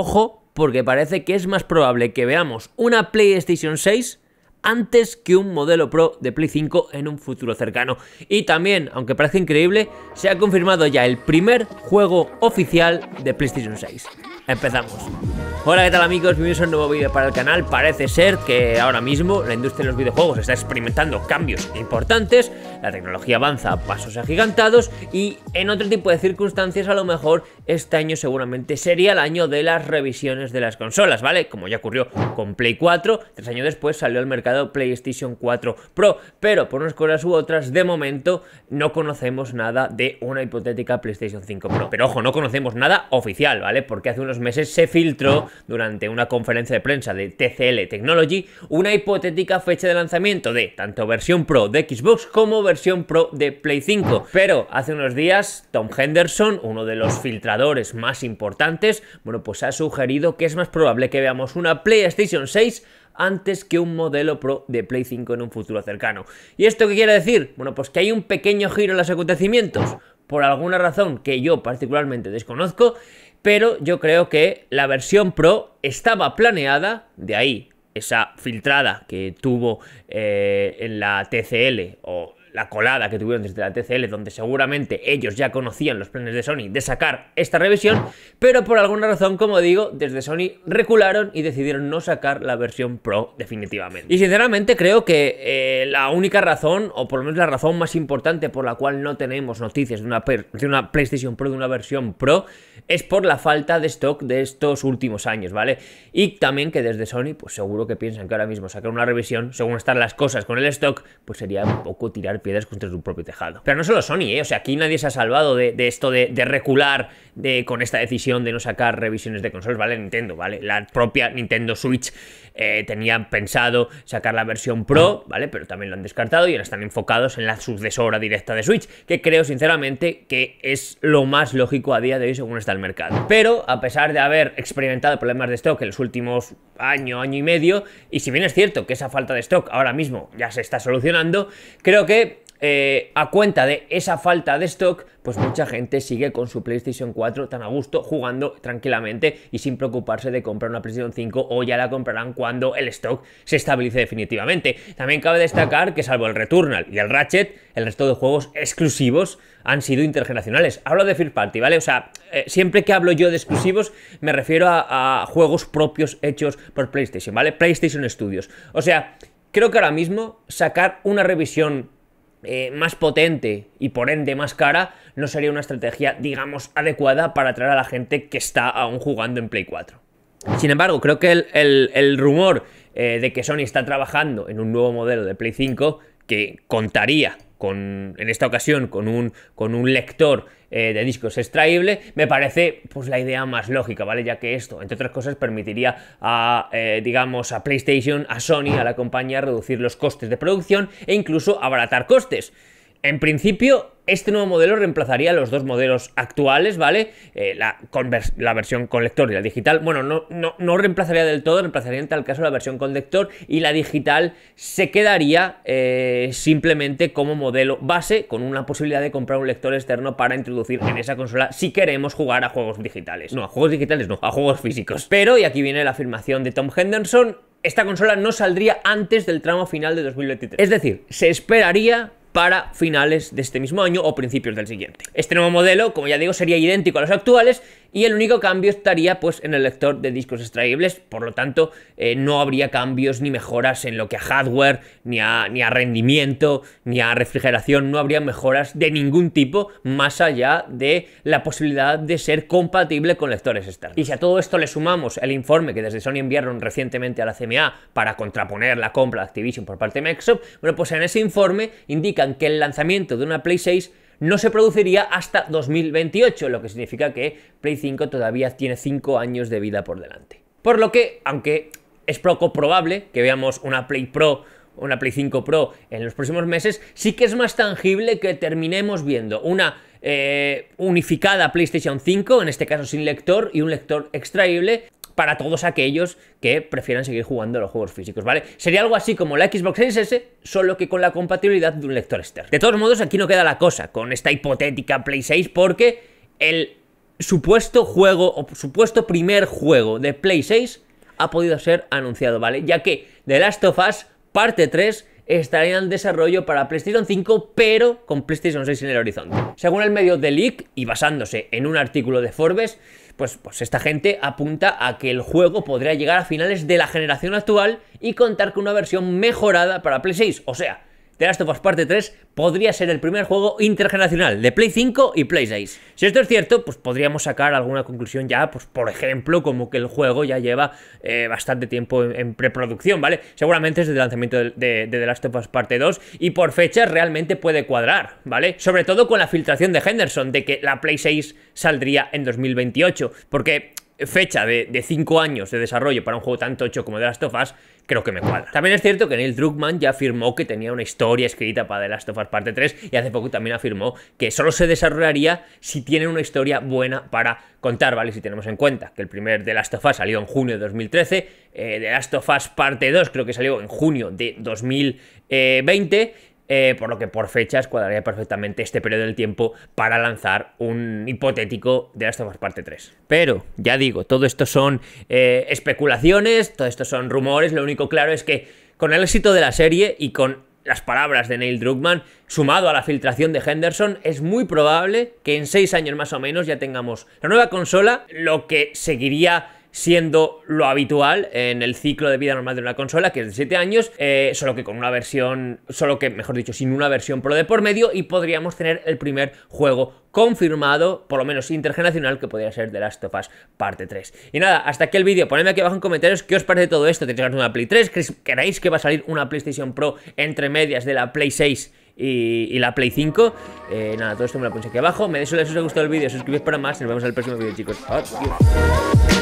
Ojo, porque parece que es más probable que veamos una PlayStation 6 antes que un modelo Pro de Play 5 en un futuro cercano. Y también, aunque parece increíble, se ha confirmado ya el primer juego oficial de PlayStation 6. Empezamos. Hola, ¿qué tal amigos? Bienvenidos a un nuevo vídeo para el canal. Parece ser que ahora mismo la industria de los videojuegos está experimentando cambios importantes la tecnología avanza a pasos agigantados y en otro tipo de circunstancias a lo mejor este año seguramente sería el año de las revisiones de las consolas, ¿vale? Como ya ocurrió con Play 4, tres años después salió al mercado PlayStation 4 Pro, pero por unas cosas u otras, de momento no conocemos nada de una hipotética PlayStation 5 Pro. Pero ojo, no conocemos nada oficial, ¿vale? Porque hace unos meses se filtró durante una conferencia de prensa de TCL Technology una hipotética fecha de lanzamiento de tanto versión Pro de Xbox como versión Pro de Play 5. Pero hace unos días, Tom Henderson, uno de los filtradores más importantes, bueno, pues ha sugerido que es más probable que veamos una PlayStation 6 antes que un modelo Pro de Play 5 en un futuro cercano. ¿Y esto qué quiere decir? Bueno, pues que hay un pequeño giro en los acontecimientos, por alguna razón que yo particularmente desconozco, pero yo creo que la versión Pro estaba planeada, de ahí esa filtrada que tuvo eh, en la TCL o la colada que tuvieron desde la TCL, donde seguramente ellos ya conocían los planes de Sony de sacar esta revisión, pero por alguna razón, como digo, desde Sony recularon y decidieron no sacar la versión Pro definitivamente. Y sinceramente creo que eh, la única razón, o por lo menos la razón más importante por la cual no tenemos noticias de una, de una PlayStation Pro, de una versión Pro, es por la falta de stock de estos últimos años, ¿vale? Y también que desde Sony, pues seguro que piensan que ahora mismo sacar una revisión, según están las cosas con el stock, pues sería un poco tirar piedras contra su propio tejado. Pero no solo Sony, ¿eh? o sea, aquí nadie se ha salvado de, esto de, recular de, con esta decisión de no sacar revisiones de consolas, ¿vale? Nintendo, ¿vale? La propia Nintendo Switch eh, tenía tenían pensado sacar la versión Pro, ¿vale? Pero también lo han descartado y ahora están enfocados en la sucesora directa de Switch, que creo sinceramente que es lo más lógico a día de hoy según está el mercado. Pero a pesar de haber experimentado problemas de stock en los últimos año, año y medio, y si bien es cierto que esa falta de stock ahora mismo ya se está solucionando, creo que eh, a cuenta de esa falta de stock, pues mucha gente sigue con su PlayStation 4 tan a gusto, jugando tranquilamente y sin preocuparse de comprar una PlayStation 5 o ya la comprarán cuando el stock se estabilice definitivamente. También cabe destacar que salvo el Returnal y el Ratchet, el resto de juegos exclusivos han sido intergeneracionales. Hablo de First Party, ¿vale? O sea, eh, siempre que hablo yo de exclusivos me refiero a juegos propios hechos por PlayStation, ¿vale? PlayStation Studios. O sea, creo que ahora mismo sacar una revisión eh, más potente y por ende más cara, no sería una estrategia, digamos, adecuada para atraer a la gente que está aún jugando en Play 4. Sin embargo, creo que el, rumor eh, de que Sony está trabajando en un nuevo modelo de Play 5 que contaría con, en esta ocasión con un, con un lector eh, de discos extraíble, me parece pues la idea más lógica, ¿vale? Ya que esto, entre otras cosas, permitiría a, eh, digamos, a PlayStation, a Sony, a la compañía reducir los costes de producción e incluso abaratar costes. En principio, este nuevo modelo reemplazaría los dos modelos actuales, ¿vale? Eh, la, versión con lector y la digital. Bueno, no, no, reemplazaría del todo, reemplazaría en tal caso la versión con lector y la digital se quedaría eh, simplemente como modelo base con una posibilidad de comprar un lector externo para introducir en esa consola si queremos jugar a juegos digitales. No, a juegos digitales no, a juegos físicos. Pero, y aquí viene la afirmación de Tom Henderson, esta consola no saldría antes del tramo final de 2023. Es decir, se esperaría para finales de este mismo año o principios del siguiente. Este nuevo modelo, como ya digo, sería idéntico a los actuales y el único cambio estaría pues en el lector de discos extraíbles, por lo tanto eh, no habría cambios ni mejoras en lo que a hardware, ni a, ni a rendimiento, ni a refrigeración, no habría mejoras de ningún tipo más allá de la posibilidad de ser compatible con lectores externos. Y si a todo esto le sumamos el informe que desde Sony enviaron recientemente a la CMA para contraponer la compra de Activision por parte de Microsoft, bueno pues en ese informe indican que el lanzamiento de una Play no se produciría hasta 2028, lo que significa que Play 5 todavía tiene 5 años de vida por delante. Por lo que, aunque es poco probable que veamos una Play Pro una Play 5 Pro en los próximos meses, sí que es más tangible que terminemos viendo una eh, unificada PlayStation 5, en este caso sin lector y un lector extraíble, para todos aquellos que prefieran seguir jugando los juegos físicos, ¿vale? Sería algo así como la Xbox Series S, solo que con la compatibilidad de un lector externo. De todos modos, aquí no queda la cosa con esta hipotética Play 6 porque el supuesto juego o supuesto primer juego de Play 6 ha podido ser anunciado, ¿vale? Ya que The Last of Us parte 3 estaría en desarrollo para PlayStation 5, pero con PlayStation 6 en el horizonte. Según el medio The Leak, y basándose en un artículo de Forbes, pues, pues, esta gente apunta a que el juego podría llegar a finales de la generación actual y contar con una versión mejorada para PlayStation, 6. O sea, The Last of Us Parte 3 podría ser el primer juego intergeneracional de Play 5 y Play 6. Si esto es cierto, pues podríamos sacar alguna conclusión ya, pues por ejemplo, como que el juego ya lleva eh, bastante tiempo en, preproducción, ¿vale? Seguramente desde el lanzamiento de, The Last of Us Parte 2 y por fecha realmente puede cuadrar, ¿vale? Sobre todo con la filtración de Henderson de que la Play 6 saldría en 2028, porque fecha de 5 años de desarrollo para un juego tan tocho como The Last of Us creo que me cuadra. También es cierto que Neil Druckmann ya afirmó que tenía una historia escrita para The Last of Us Parte 3 y hace poco también afirmó que solo se desarrollaría si tienen una historia buena para contar, ¿vale? Si tenemos en cuenta que el primer The Last of Us salió en junio de 2013, eh, The Last of Us Parte 2 creo que salió en junio de 2020 eh, por lo que por fechas cuadraría perfectamente este periodo del tiempo para lanzar un hipotético de Last of Us Parte 3. Pero, ya digo, todo esto son eh, especulaciones, todo esto son rumores, lo único claro es que con el éxito de la serie y con las palabras de Neil Druckmann, sumado a la filtración de Henderson, es muy probable que en seis años más o menos ya tengamos la nueva consola, lo que seguiría siendo lo habitual en el ciclo de vida normal de una consola, que es de 7 años, eh, solo que con una versión, solo que, mejor dicho, sin una versión pro de por medio y podríamos tener el primer juego confirmado, por lo menos intergeneracional, que podría ser The Last of Us parte 3. Y nada, hasta aquí el vídeo, ponedme aquí abajo en comentarios qué os parece todo esto, tenéis una Play 3, queréis que va a salir una PlayStation Pro entre medias de la Play 6 y, la Play 5. Eh, nada, todo esto me lo ponéis aquí abajo. Me un like si os ha gustado el vídeo, suscribíos para más. Nos vemos en el próximo vídeo, chicos. Adiós.